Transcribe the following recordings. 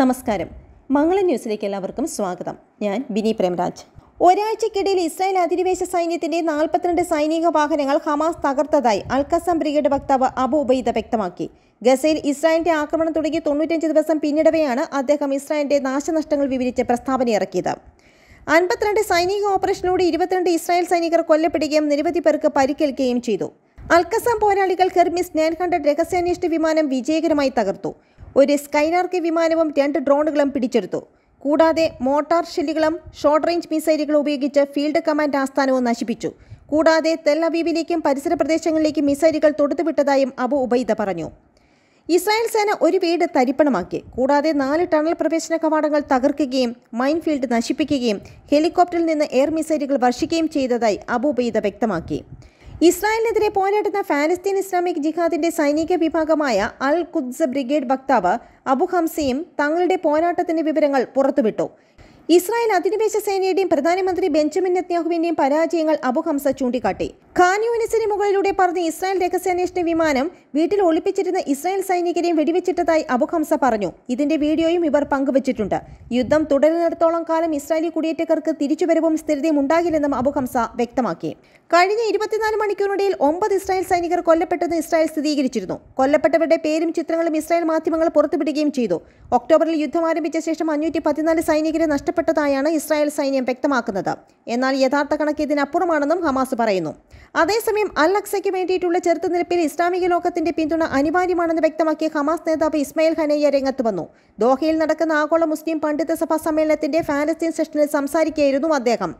നമസ്കാരം മംഗള ന്യൂസിലേക്ക് എല്ലാവർക്കും സ്വാഗതം ഞാൻ ബിനി പ്രേംരാജ് ഒരാഴ്ചക്കിടയിൽ ഇസ്രായേൽ അധിനിവേശ സൈന്യത്തിന്റെ നാൽപ്പത്തിരണ്ട് സൈനിക വാഹനങ്ങൾ ഹമാസ് തകർത്തതായി അൽക്കസം ബ്രിഗേഡ് വക്താവ് അബു ഉബൈദ വ്യക്തമാക്കി ഗസയിൽ ഇസ്രായേലിന്റെ ആക്രമണം തുടങ്ങി തൊണ്ണൂറ്റഞ്ച് ദിവസം പിന്നിടവെയാണ് അദ്ദേഹം ഇസ്രായേലിന്റെ നാശനഷ്ടങ്ങൾ വിവരിച്ച് പ്രസ്താവന ഇറക്കിയത് അൻപത്തിരണ്ട് സൈനിക ഓപ്പറേഷനിലൂടെ ഇരുപത്തിരണ്ട് ഇസ്രായേൽ സൈനികർ കൊല്ലപ്പെടുകയും നിരവധി പേർക്ക് പരിക്കേൽക്കുകയും ചെയ്തു അൽക്കസം പോരാളികൾ ഹെർമിസ് നയൻ ഹൺഡ്രഡ് രഹസ്യാന്വേഷണ വിമാനം വിജയകരമായി തകർത്തു ഒരു സ്കൈനാർക്കി വിമാനവും രണ്ട് ഡ്രോണുകളും പിടിച്ചെടുത്തു കൂടാതെ മോട്ടാർ ഷെല്ലുകളും ഷോർട്ട് റേഞ്ച് മിസൈലുകളും ഉപയോഗിച്ച് ഫീൽഡ് കമാൻഡ് ആസ്ഥാനവും നശിപ്പിച്ചു കൂടാതെ തെല്ലവീവിലേക്കും പരിസര പ്രദേശങ്ങളിലേക്കും മിസൈലുകൾ തൊടുത്തുവിട്ടതായും അബു ഉബൈദ പറഞ്ഞു ഇസ്രായേൽ സേന ഒരു വീട് തരിപ്പണമാക്കി കൂടാതെ നാല് ടണൽ പ്രവേശന കവാടങ്ങൾ തകർക്കുകയും മൈൻ ഫീൽഡ് നശിപ്പിക്കുകയും ഹെലികോപ്റ്ററിൽ നിന്ന് എയർ മിസൈലുകൾ വർഷിക്കുകയും ചെയ്തതായി ഉബൈദ വ്യക്തമാക്കി ഇസ്രായേലിനെതിരെ പോരാടുന്ന ഫാലസ്തീൻ ഇസ്ലാമിക് ജിഹാദിന്റെ സൈനിക വിഭാഗമായ അൽ കുദ്സ് ബ്രിഗേഡ് വക്താവ് അബു ഹംസയും തങ്ങളുടെ പോരാട്ടത്തിന്റെ വിവരങ്ങൾ പുറത്തുവിട്ടു ഇസ്രായേൽ അധിനിവേശ സേനയുടെയും പ്രധാനമന്ത്രി ബെഞ്ചമിൻ നെത്യാഹുവിന്റെയും പരാജയങ്ങൾ അബു ഹംസ ചൂണ്ടിക്കാട്ടി സിനി മുകളിലൂടെ പറഞ്ഞ ഇസ്രായേൽ രഹസ്യാന്വേഷണ വിമാനം വീട്ടിൽ ഒളിപ്പിച്ചിരുന്ന ഇസ്രായേൽ സൈനികരെയും വെടിവെച്ചിട്ടതായി അബുഹംസ പറഞ്ഞു ഇതിന്റെ വീഡിയോയും ഇവർ പങ്കുവച്ചിട്ടുണ്ട് യുദ്ധം തുടരുന്നിടത്തോളം കാലം ഇസ്രായേലി കുടിയേറ്റക്കാർക്ക് തിരിച്ചുവരവും സ്ഥിരതയും ഉണ്ടാകില്ലെന്നും അബുഹംസ വ്യക്തമാക്കി കഴിഞ്ഞ ഇരുപത്തിനാല് മണിക്കൂറിനിടയിൽ ഒമ്പത് ഇസ്രായേൽ സൈനികർ കൊല്ലപ്പെട്ടെന്ന് ഇസ്രായേൽ സ്ഥിരീകരിച്ചിരുന്നു കൊല്ലപ്പെട്ടവരുടെ പേരും ചിത്രങ്ങളും ഇസ്രായേൽ മാധ്യമങ്ങൾ പുറത്തുവിടുകയും ചെയ്തു ഒക്ടോബറിൽ യുദ്ധം ആരംഭിച്ച ശേഷം അഞ്ഞൂറ്റി പതിനാല് സൈനികരെ നഷ്ടപ്പെട്ടതായാണ് ഇസ്രായേൽ സൈന്യം വ്യക്തമാക്കുന്നത് എന്നാൽ യഥാർത്ഥ കണക്ക് ഇതിനപ്പുറമാണെന്നും ഹമാസ് പറയുന്നു അതേസമയം അൽ അക്സയ്ക്ക് വേണ്ടിയിട്ടുള്ള ചെറുത്തുനിൽപ്പിൽ ഇസ്ലാമിക ലോകത്തിന്റെ പിന്തുണ അനിവാര്യമാണെന്ന് വ്യക്തമാക്കിയ ഹമാസ് നേതാവ് ഇസ്മായിൽ ഖനയ്യ രംഗത്ത് വന്നു ദോഹയിൽ നടക്കുന്ന ആഗോള മുസ്ലിം പണ്ഡിത സഭാ സമ്മേളനത്തിന്റെ ഫാലസ്തീൻ സെഷനിൽ സംസാരിക്കുകയായിരുന്നു അദ്ദേഹം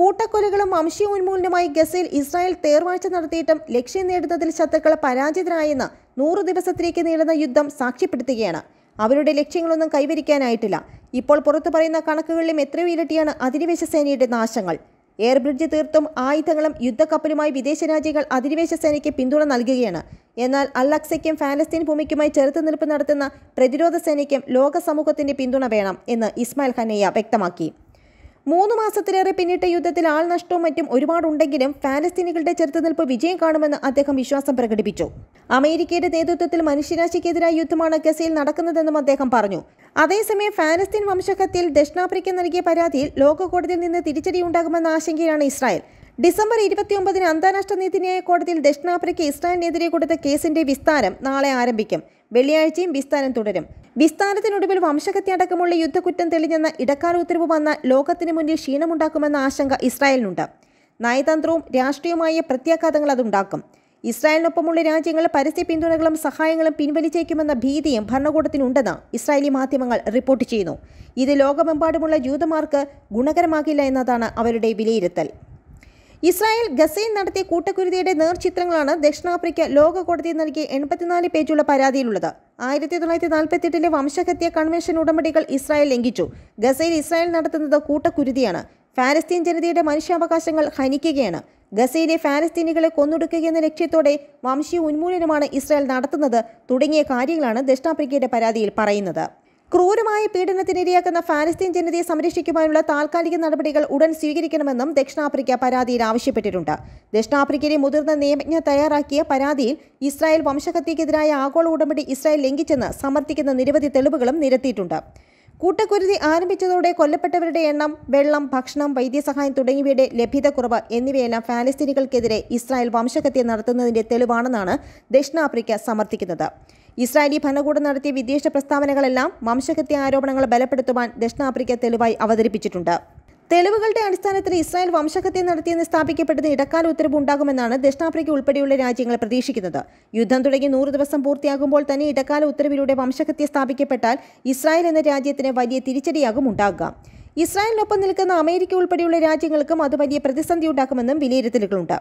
കൂട്ടക്കൊലകളും വംശീയ ഉന്മൂലനവുമായി ഗസയിൽ ഇസ്രായേൽ തേർവാഴ്ച നടത്തിയിട്ടും ലക്ഷ്യം നേടുന്നതിൽ ശത്രുക്കൾ പരാജിതരായെന്ന് നൂറു ദിവസത്തിലേക്ക് നീളുന്ന യുദ്ധം സാക്ഷ്യപ്പെടുത്തുകയാണ് അവരുടെ ലക്ഷ്യങ്ങളൊന്നും കൈവരിക്കാനായിട്ടില്ല ഇപ്പോൾ പുറത്തു പറയുന്ന കണക്കുകളിലും എത്രയോ ഇരട്ടിയാണ് അധിനിവേശ സേനയുടെ നാശങ്ങൾ എയർബ്രിഡ്ജ് തീർത്തും ആയുധങ്ങളും യുദ്ധക്കപ്പലുമായി വിദേശ രാജ്യങ്ങൾ അധിനിവേശ സേനയ്ക്ക് പിന്തുണ നൽകുകയാണ് എന്നാൽ അല്ലക്സയ്ക്കും ഫാലസ്തീൻ ഭൂമിക്കുമായി ചെറുത്തുനിൽപ്പ് നടത്തുന്ന പ്രതിരോധ സേനയ്ക്കും ലോക സമൂഹത്തിന്റെ പിന്തുണ വേണം എന്ന് ഇസ്മായിൽ ഖനയ്യ വ്യക്തമാക്കി മൂന്ന് മാസത്തിലേറെ പിന്നിട്ട യുദ്ധത്തിൽ ആൾനഷ്ടവും മറ്റും ഒരുപാടുണ്ടെങ്കിലും ഫാലസ്തീനികളുടെ ചെറുത്തുനിൽപ്പ് വിജയം കാണുമെന്ന് അദ്ദേഹം വിശ്വാസം പ്രകടിപ്പിച്ചു അമേരിക്കയുടെ നേതൃത്വത്തിൽ മനുഷ്യരാശിക്കെതിരായ യുദ്ധമാണ് ഗസയിൽ നടക്കുന്നതെന്നും അദ്ദേഹം പറഞ്ഞു അതേസമയം ഫാലസ്തീൻ വംശഹത്യയിൽ ദക്ഷിണാഫ്രിക്ക നൽകിയ പരാതിയിൽ ലോകകോടതിയിൽ നിന്ന് തിരിച്ചടി ഉണ്ടാകുമെന്ന ആശങ്കയിലാണ് ഇസ്രായേൽ ഡിസംബർ ഇരുപത്തിയൊമ്പതിന് അന്താരാഷ്ട്ര നീതിന്യായ കോടതിയിൽ ദക്ഷിണാഫ്രിക്ക ഇസ്രായേലിനെതിരെ കൊടുത്ത കേസിന്റെ വിസ്താരം നാളെ ആരംഭിക്കും വെള്ളിയാഴ്ചയും വിസ്താരം തുടരും വിസ്താരത്തിനൊടുവിൽ വംശഹത്യ അടക്കമുള്ള യുദ്ധക്കുറ്റം തെളിഞ്ഞെന്ന ഇടക്കാല ഉത്തരവ് വന്ന ലോകത്തിന് മുന്നിൽ ക്ഷീണമുണ്ടാക്കുമെന്ന ആശങ്ക ഇസ്രായേലിനുണ്ട് നയതന്ത്രവും രാഷ്ട്രീയവുമായ പ്രത്യാഘാതങ്ങൾ അതുണ്ടാക്കും ഇസ്രായേലിനൊപ്പമുള്ള രാജ്യങ്ങൾ പരസ്യ പിന്തുണകളും സഹായങ്ങളും പിൻവലിച്ചേക്കുമെന്ന ഭീതിയും ഭരണകൂടത്തിനുണ്ടെന്ന് ഇസ്രായേലി മാധ്യമങ്ങൾ റിപ്പോർട്ട് ചെയ്യുന്നു ഇത് ലോകമെമ്പാടുമുള്ള ജൂതന്മാർക്ക് ഗുണകരമാകില്ല എന്നതാണ് അവരുടെ വിലയിരുത്തൽ ഇസ്രായേൽ ഗസയിൽ നടത്തിയ കൂട്ടക്കുരുതിയുടെ നേർചിത്രങ്ങളാണ് ദക്ഷിണാഫ്രിക്ക ലോക കോടതി നൽകിയ എൺപത്തിനാല് പേജുള്ള പരാതിയിലുള്ളത് ആയിരത്തി തൊള്ളായിരത്തി എട്ടിലെ വംശഹത്യ കൺവെൻഷൻ ഉടമ്പടികൾ ഇസ്രായേൽ ലംഘിച്ചു ഗസയിൽ ഇസ്രായേൽ നടത്തുന്നത് കൂട്ടക്കുരുതിയാണ് ഫാലസ്തീൻ ജനതയുടെ മനുഷ്യാവകാശങ്ങൾ ഹനിക്കുകയാണ് ഗസയിലെ ഫാലസ്തീനികളെ കൊന്നൊടുക്കുകയെന്ന ലക്ഷ്യത്തോടെ വംശീയ ഉന്മൂലനമാണ് ഇസ്രായേൽ നടത്തുന്നത് തുടങ്ങിയ കാര്യങ്ങളാണ് ദക്ഷിണാഫ്രിക്കയുടെ പരാതിയിൽ പറയുന്നത് ക്രൂരമായ പീഡനത്തിനിരയാക്കുന്ന ഫാലസ്തീൻ ജനതയെ സംരക്ഷിക്കുവാനുള്ള താൽക്കാലിക നടപടികൾ ഉടൻ സ്വീകരിക്കണമെന്നും ദക്ഷിണാഫ്രിക്ക പരാതിയിൽ ആവശ്യപ്പെട്ടിട്ടുണ്ട് ദക്ഷിണാഫ്രിക്കയിലെ മുതിർന്ന നിയമജ്ഞ തയ്യാറാക്കിയ പരാതിയിൽ ഇസ്രായേൽ വംശഹത്യക്കെതിരായ ആഗോള ഉടമ്പടി ഇസ്രായേൽ ലംഘിച്ചെന്ന് സമർത്ഥിക്കുന്ന നിരവധി തെളിവുകളും നിരത്തിയിട്ടുണ്ട് കൂട്ടക്കുരുതി ആരംഭിച്ചതോടെ കൊല്ലപ്പെട്ടവരുടെ എണ്ണം വെള്ളം ഭക്ഷണം വൈദ്യസഹായം തുടങ്ങിയവയുടെ ലഭ്യതക്കുറവ് എന്നിവയെല്ലാം ഫാലസ്തീനികൾക്കെതിരെ ഇസ്രായേൽ വംശഹത്യ നടത്തുന്നതിന്റെ തെളിവാണെന്നാണ് ദക്ഷിണാഫ്രിക്ക സമർത്ഥിക്കുന്നത് ഇസ്രായേലി ഭരണകൂടം നടത്തിയ വിദേശ പ്രസ്താവനകളെല്ലാം വംശഹത്യ ആരോപണങ്ങൾ ബലപ്പെടുത്തുവാൻ ദക്ഷിണാഫ്രിക്ക തെളിവായി അവതരിപ്പിച്ചിട്ടുണ്ട് തെളിവുകളുടെ അടിസ്ഥാനത്തിൽ ഇസ്രായേൽ വംശഹത്യ നടത്തിയെന്ന് സ്ഥാപിക്കപ്പെട്ടത് ഇടക്കാല ഉത്തരവ് ഉണ്ടാകുമെന്നാണ് ദക്ഷിണാഫ്രിക്ക ഉൾപ്പെടെയുള്ള രാജ്യങ്ങൾ പ്രതീക്ഷിക്കുന്നത് യുദ്ധം തുടങ്ങി നൂറ് ദിവസം പൂർത്തിയാകുമ്പോൾ തന്നെ ഇടക്കാല ഉത്തരവിലൂടെ വംശഹത്യ സ്ഥാപിക്കപ്പെട്ടാൽ ഇസ്രായേൽ എന്ന രാജ്യത്തിന് വലിയ തിരിച്ചടിയാകും ഉണ്ടാകുക ഇസ്രായേലിനൊപ്പം നിൽക്കുന്ന അമേരിക്ക ഉൾപ്പെടെയുള്ള രാജ്യങ്ങൾക്കും അത് വലിയ പ്രതിസന്ധി ഉണ്ടാക്കുമെന്നും വിലയിരുത്തലുകളുണ്ട്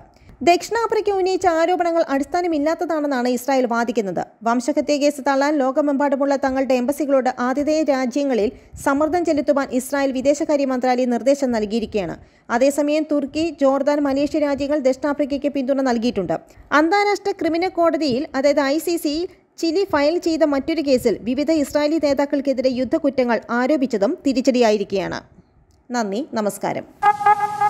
ദക്ഷിണാഫ്രിക്ക ഉന്നയിച്ച ആരോപണങ്ങൾ അടിസ്ഥാനമില്ലാത്തതാണെന്നാണ് ഇസ്രായേൽ വാദിക്കുന്നത് വംശഹത്യ കേസ് തള്ളാൻ ലോകമെമ്പാടുമുള്ള തങ്ങളുടെ എംബസികളോട് ആതിഥേയ രാജ്യങ്ങളിൽ സമ്മർദ്ദം ചെലുത്തുവാൻ ഇസ്രായേൽ വിദേശകാര്യ മന്ത്രാലയം നിർദ്ദേശം നൽകിയിരിക്കുകയാണ് അതേസമയം തുർക്കി ജോർദാൻ മലേഷ്യ രാജ്യങ്ങൾ ദക്ഷിണാഫ്രിക്കയ്ക്ക് പിന്തുണ നൽകിയിട്ടുണ്ട് അന്താരാഷ്ട്ര ക്രിമിനൽ കോടതിയിൽ അതായത് ഐ സി ചിലി ഫയൽ ചെയ്ത മറ്റൊരു കേസിൽ വിവിധ ഇസ്രായേലി നേതാക്കൾക്കെതിരെ യുദ്ധക്കുറ്റങ്ങൾ ആരോപിച്ചതും തിരിച്ചടിയായിരിക്കുകയാണ് നന്ദി നമസ്കാരം